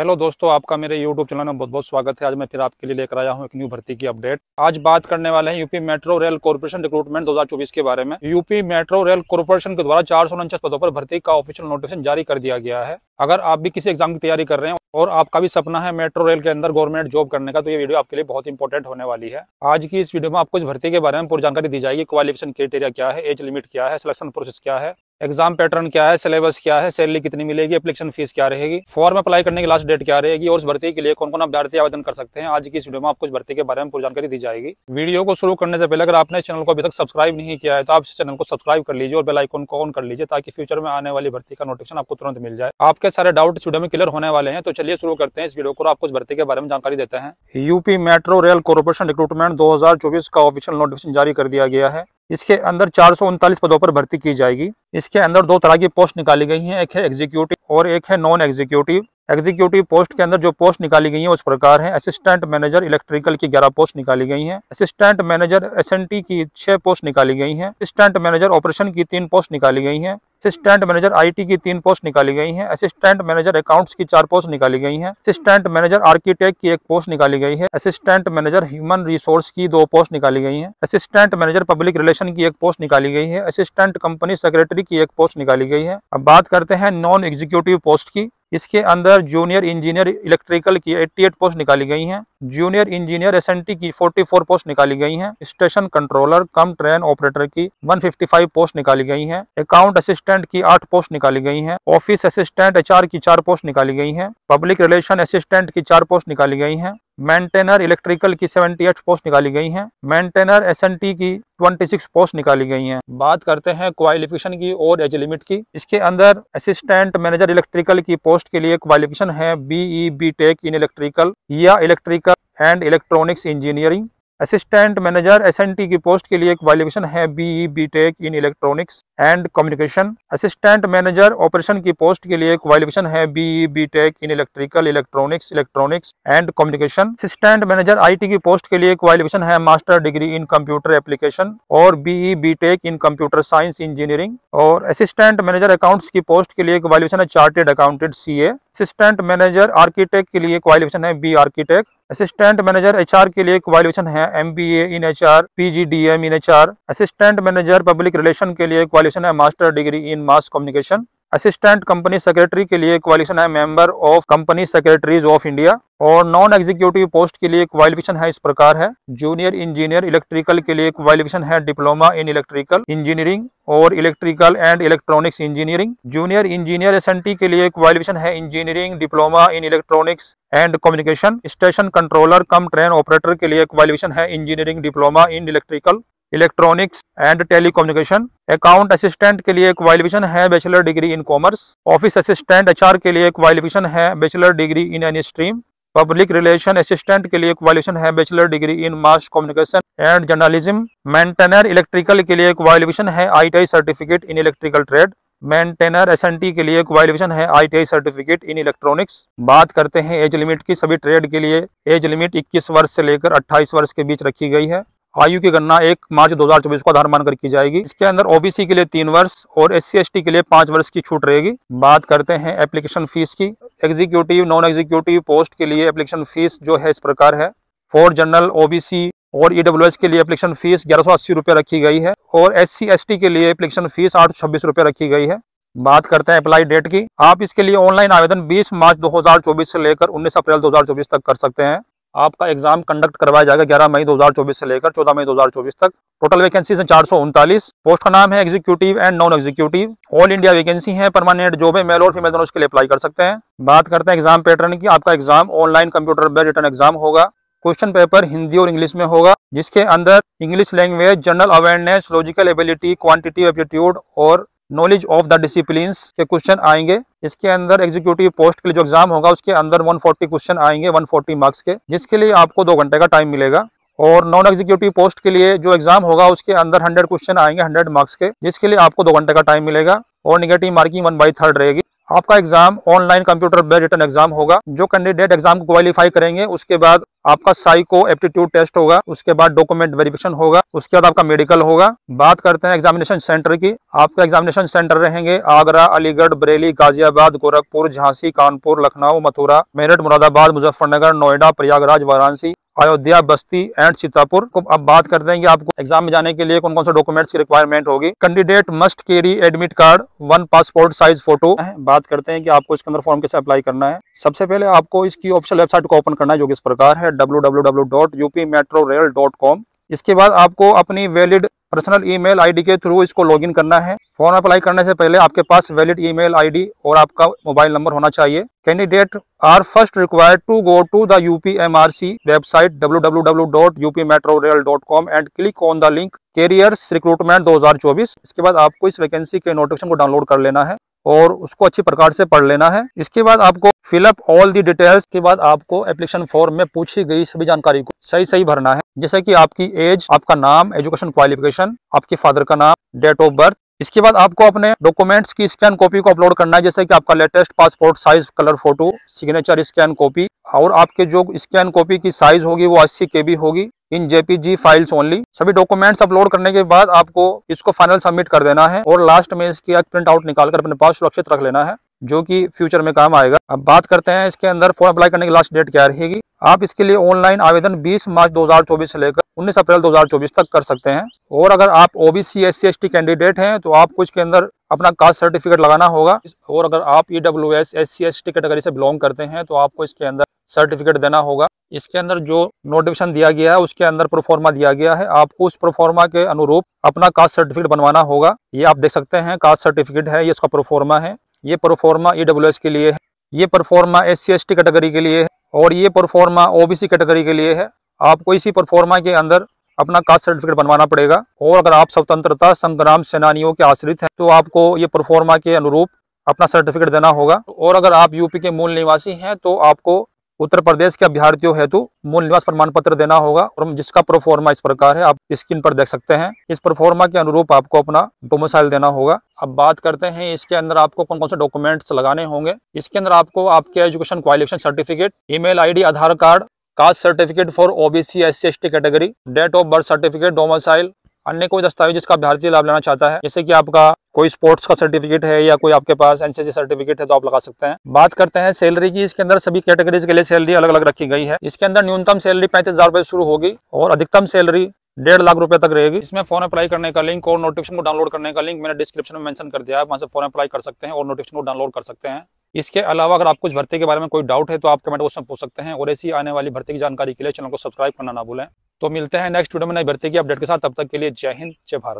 hello दोस्तों आपका मेरे यूट्यूब चैनल में बहुत बहुत स्वागत है आज मैं फिर आपके लिए लेकर आया हूं एक न्यू भर्ती की अपडेट आज बात करने वाले हैं UP metro rail corporation recruitment 2024 के बारे में यूपी मेट्रो रेल कॉर्पोरेशन के द्वारा चार पदों पर भर्ती का ऑफिशियल नोटिफिकेशन जारी कर दिया गया है अगर आप भी किसी एग्जाम की तैयारी कर रहे हैं और आपका भी सपना है मेट्रो रेल के अंदर गवर्नमेंट जॉब करने का तो ये वीडियो आपके लिए बहुत इंपॉर्टेंट होने वाली है आज की इस वीडियो में आपको इस भर्ती के बारे में पूरी जानकारी दी जाएगी क्वालिफिकेशन क्राइटेरिया क्या है एज लिमिट क्या है सिलेक्शन प्रोसेस क्या है एग्जाम पैटर्न क्या है सिलेबस क्या है सैलरी कितनी मिलेगी एप्लीकेशन फीस क्या रहेगी फॉर्म अप्लाई करने की लास्ट डेट क्या रहेगी और भर्ती के लिए कौन कौन अभ्यार्थी आवेदन कर सकते हैं आज की इस वीडियो में आपको इस भर्ती के बारे में पूरी जानकारी दी जाएगी वीडियो को शुरू करने से पहले अगर आपने चैनल को अभी तक सब्सक्राइब नहीं किया है तो आप इस चैनल को सब्सक्राइब कर लीजिए और बेलाइकॉन को ऑन कर लीजिए ताकि फ्यूचर में आने वाली भर्ती का नोटिफिकेशन आपको तुरंत मिल जाए आपके सारे डाउट इस वीडियो में क्लियर होने वाले हैं तो चलिए शुरू करते हैं इस वीडियो को आपको इस भर्ती के बारे में जानकारी देते हैं UP metro rail corporation recruitment दो का ऑफिशियल नोटिफिकेशन जारी कर दिया गया है इसके अंदर चार पदों पर भर्ती की जाएगी इसके अंदर दो तरह की पोस्ट निकाली गई हैं एक है एग्जीक्यूटिव और एक है नॉन एग्जीक्यूटिव एग्जीक्यूटिव पोस्ट के अंदर जो पोस्ट निकाली गई है उस प्रकार है असिस्टेंट मैनेजर इलेक्ट्रिकल की ग्यारह पोस्ट निकाली गई हैं असिस्टेंट मैनेजर एसएनटी की छह पोस्ट निकाली गई हैं असिस्टेंट मैनेजर ऑपरेशन की तीन पोस्ट निकाली गई हैं असिस्टेंट मैनेजर आईटी की तीन पोस्ट निकाली गई हैं असिस्टेंट मैनेजर अकाउंट्स की चार पोस्ट निकाली गई हैं असिस्टेंट मैनेजर आर्किटेक्ट की एक पोस्ट निकाली गई है असिस्टेंट मैनेजर ह्यूमन रिसोर्स की दो पोस्ट निकाली गई हैं असिस्टेंट मैनेजर पब्लिक रिलेशन की एक पोस्ट निकाली गई है असिस्टेंट कंपनी सेक्रेटरी की एक पोस्ट निकाली गई है अब बात करते हैं नॉन एग्जीक्यूटिव पोस्ट की इसके अंदर जूनियर इंजीनियर इलेक्ट्रिकल की 88 पोस्ट निकाली गई हैं जूनियर इंजीनियर एस की 44 पोस्ट निकाली गई हैं station controller cum train operator की 155 पोस्ट निकाली गई हैं अकाउंट असिस्टेंट की 8 पोस्ट निकाली गई हैं ऑफिस असिस्टेंट एचआर की 4 पोस्ट निकाली गई हैं पब्लिक रिलेशन असिस्टेंट की चार पोस्ट निकाली गई है मेंटेनर इलेक्ट्रिकल की 78 पोस्ट निकाली गई हैं मेंटेनर एसएनटी की 26 पोस्ट निकाली गई हैं बात करते हैं क्वालिफिकेशन की और एज लिमिट की इसके अंदर असिस्टेंट मैनेजर इलेक्ट्रिकल की पोस्ट के लिए क्वालिफिकेशन है BE B tech in electrical या electrical and electronics engineering assistant manager S की पोस्ट के लिए क्वालिफिकेशन है BE B Tech in electronics and communication assistant manager operation की पोस्ट के लिए क्वालिफिकेशन है BE B Tech in electrical electronics electronics and communication assistant manager IT की post के लिए क्वालिफिकेशन है master degree in computer application और be B Tech in computer science engineering और असिस्टेंट मैनेजर अकाउंट्स की पोस्ट के लिए क्वालिफिकेशन है chartered accountant CA assistant manager architect के लिए क्वालिफिकेशन है B architect assistant manager HR के लिए क्वालिफिकेशन है M B A in H R P G D M in H R assistant manager public relation के लिए qualification है master degree in mass communication assistant company secretary के लिए qualification है member of company secretaries of India और non executive post के लिए qualification है इस प्रकार है जूनियर इंजीनियर इलेक्ट्रिकल के लिए क्वालिफिकेशन है डिप्लोमा इन इलेक्ट्रिकल इंजीनियरिंग और electrical and electronics engineering junior engineer S के लिए क्वालिफिकेशन है engineering diploma in electronics and communication station controller cum train operator के लिए क्वालिफिकेशन है engineering diploma in electrical electronics and telecommunication account assistant के लिए एक क्वालिफिकेशन है bachelor degree in commerce office assistant HR के लिए एक क्वालिफिकेशन है bachelor degree in any stream public relation assistant के लिए क्वालिफिकेशन है bachelor degree in mass communication and journalism maintainer electrical के लिए क्वालिफिकेशन है ITI certificate in electrical trade maintainer SNT के लिए क्वालिफिकेशन है आईटीआई सर्टिफिकेट इन इलेक्ट्रॉनिक्स बात करते हैं एज लिमिट की सभी ट्रेड के लिए एज लिमिट 21 वर्ष से लेकर 28 वर्ष के बीच रखी गई है आयु की गणना एक मार्च 2024 को आधार मानकर की जाएगी इसके अंदर ओबीसी के लिए तीन वर्ष और एस सी के लिए पांच वर्ष की छूट रहेगी बात करते हैं एप्लीकेशन फीस की एग्जीक्यूटिव नॉन एग्जीक्यूटिव पोस्ट के लिए एप्लीकेशन फीस जो है इस प्रकार है फॉर जनरल ओबीसी और एस e के लिए एप्लीकेशन फीस ग्यारह सौ अस्सी रुपये रखी गई है और एस सी के लिए एप्लीकेशन फीस आठ सौ छब्बीस रुपये रखी गई है बात करते हैं अप्लाई डेट की आप इसके लिए ऑनलाइन आवेदन 20 मार्च 2024 से लेकर 19 अप्रैल 2024 तक कर सकते हैं आपका एग्जाम कंडक्ट करवाया जाएगा 11 मई 2024 से लेकर 14 मई 2024 तक टोटल वैकेंसी है चार पोस्ट का नाम है executive and non executive all India vacancy है परमानेंट जॉब है मेल और फीमेल दोनों के लिए अप्लाई कर सकते हैं बात करते हैं एग्जाम पैटर्न की आपका एग्जाम ऑनलाइन कंप्यूटर पर रिटर्न एग्जाम होगा क्वेश्चन पेपर हिंदी और इंग्लिश में होगा जिसके अंदर English language general awareness logical ability quantity aptitude और नॉलेज ऑफ द डिसिप्लिन के क्वेश्चन आएंगे इसके अंदर एग्जीक्यूटिव पोस्ट के लिए जो एग्जाम होगा उसके अंदर 140 क्वेश्चन आएंगे 140 मार्क्स के जिसके लिए आपको दो घंटे का टाइम मिलेगा और नॉन एग्जीक्यूटिव पोस्ट के लिए जो एग्जाम होगा उसके अंदर 100 क्वेश्चन आएंगे 100 मार्क्स के जिसके लिए आपको दो घंटे का टाइम मिलेगा और negative marking one by third रहेगी आपका exam online computer based written exam होगा जो कैंडिडेट एग्जाम को क्वालिफाई करेंगे उसके बाद आपका साइको एप्टीट्यूड टेस्ट होगा उसके बाद डॉक्यूमेंट वेरिफिकेशन होगा उसके बाद आपका मेडिकल होगा बात करते हैं एग्जामिनेशन सेंटर की आपका एग्जामिनेशन सेंटर रहेंगे आगरा अलीगढ़ बरेली गाजियाबाद गोरखपुर झांसी कानपुर लखनऊ मथुरा मेरठ मुरादाबाद मुजफ्फरनगर नोएडा प्रयागराज वाराणसी अयोध्या बस्ती एंड सीतापुर को तो अब बात करते हैं कि आपको एग्जाम में जाने के लिए कौन कौन से डॉक्यूमेंट्स की रिक्वायरमेंट होगी candidate must carry admit card one passport size photo बात करते हैं कि आपको इसके अंदर फॉर्म कैसे अप्लाई करना है सबसे पहले आपको इसकी ऑफिशियल वेबसाइट को ओपन करना है जो कि इस प्रकार है डब्ल्यू इसके बाद आपको अपनी वैलिड पर्सनल ईमेल आईडी के थ्रू इसको लॉगिन करना है फॉर्म अप्लाई करने से पहले आपके पास वैलिड ईमेल आईडी और आपका मोबाइल नंबर होना चाहिए candidate are first required to go to the UPMRC website www.upmetrorail.com and click on the link careers recruitment 2024 इसके बाद आपको इस वैकेंसी के नोटिफिकेशन को डाउनलोड कर लेना है और उसको अच्छी प्रकार से पढ़ लेना है इसके बाद आपको फिलअप ऑल दी डिटेल्स के बाद आपको एप्लीकेशन फॉर्म में पूछी गई सभी जानकारी को सही सही भरना है जैसे कि आपकी एज आपका नाम एजुकेशन क्वालिफिकेशन आपके फादर का नाम डेट ऑफ बर्थ इसके बाद आपको अपने डॉक्यूमेंट्स की स्कैन कॉपी को अपलोड करना है जैसे कि आपका latest passport size colour photo signature scan copy और आपके जो स्कैन कॉपी की साइज होगी वो अस्सी के होगी इन जेपीजी फाइल्स ओनली सभी डॉक्यूमेंट्स अपलोड करने के बाद आपको इसको फाइनल सबमिट कर देना है और लास्ट में इसकी एक प्रिंट आउट निकालकर अपने पास सुरक्षित रख लेना है जो कि फ्यूचर में काम आएगा अब बात करते हैं इसके अंदर फॉर्म अप्लाई करने की लास्ट डेट क्या रहेगी आप इसके लिए ऑनलाइन आवेदन 20 मार्च 2024 से लेकर 19 अप्रैल 2024 तक कर सकते हैं और अगर आप ओबीसी एस सी कैंडिडेट हैं तो आपको इसके अंदर अपना कास्ट सर्टिफिकेट लगाना होगा और अगर आप E W S S C S T category से बिलोंग करते हैं तो आपको इसके अंदर सर्टिफिकेट देना होगा इसके अंदर जो नोटिफिकेशन दिया गया है उसके अंदर प्रोफॉर्मा दिया गया है आपको उस प्रोफॉर्मा के अनुरूप अपना कास्ट सर्टिफिकेट बनवाना होगा ये आप देख सकते हैं कास्ट सर्टिफिकेट है ये इसका प्रोफॉर्मा है ये परफॉर्मा ई डब्ल्यू एस के लिए है ये proforma S C S T category के लिए है और ये परफॉर्मा ओबीसी कैटेगरी के लिए है आपको इसी परफॉर्मा के अंदर अपना कास्ट सर्टिफिकेट बनवाना पड़ेगा और अगर आप स्वतंत्रता संग्राम सेनानियों के आश्रित हैं तो आपको ये परफॉर्मा के अनुरूप अपना सर्टिफिकेट देना होगा और अगर आप यूपी के मूल निवासी हैं तो आपको उत्तर प्रदेश के अभ्यार्थियों हेतु मूल निवास प्रमाण पत्र देना होगा और जिसका प्रोफॉर्मा इस प्रकार है आप स्क्रीन पर देख सकते हैं इस प्रोफॉर्मा के अनुरूप आपको अपना डोमोसाइल देना होगा अब बात करते हैं इसके अंदर आपको कौन कौन से डॉक्यूमेंट्स लगाने होंगे इसके अंदर आपको आपके education qualification certificate email ID Aadhaar card caste certificate for OBC S C category date of birth certificate domicile अन्य कोई दस्तावेज जिसका भारतीय लाभ लेना चाहता है जैसे कि आपका कोई स्पोर्ट्स का सर्टिफिकेट है या कोई आपके पास एनसीसी सर्टिफिकेट है तो आप लगा सकते हैं बात करते हैं सैलरी की इसके अंदर सभी कैटेगरीज के लिए सैलरी अलग अलग रखी गई है इसके अंदर न्यूनतम सैलरी पैंतीस हजार रुपये शुरू होगी और अधिकतम सैलरी डेढ़ लाख रुपए तक रहेगी इसमें फॉर्म अप्लाई करने का लिंक और नोटिफिकेशन को डाउनलोड करने का लिंक मैंने डिस्क्रिप्शन में मेंशन कर दिया है वहां से फॉर्म अप्लाई कर सकते हैं और नोटिफिकेशन को डाउनलोड कर सकते हैं इसके अलावा अगर आपको इस भर्ती के बारे में कोई डाउट है तो आप कमेंट बॉक्स में पूछ सकते हैं और ऐसी आने वाली भर्ती की जानकारी के लिए चैनल को सब्सक्राइब करना ना भूलें तो मिलते हैं नेक्स्ट वीडियो में नई भर्ती की अपडेट के साथ तब तक के लिए जय हिंद जय भारत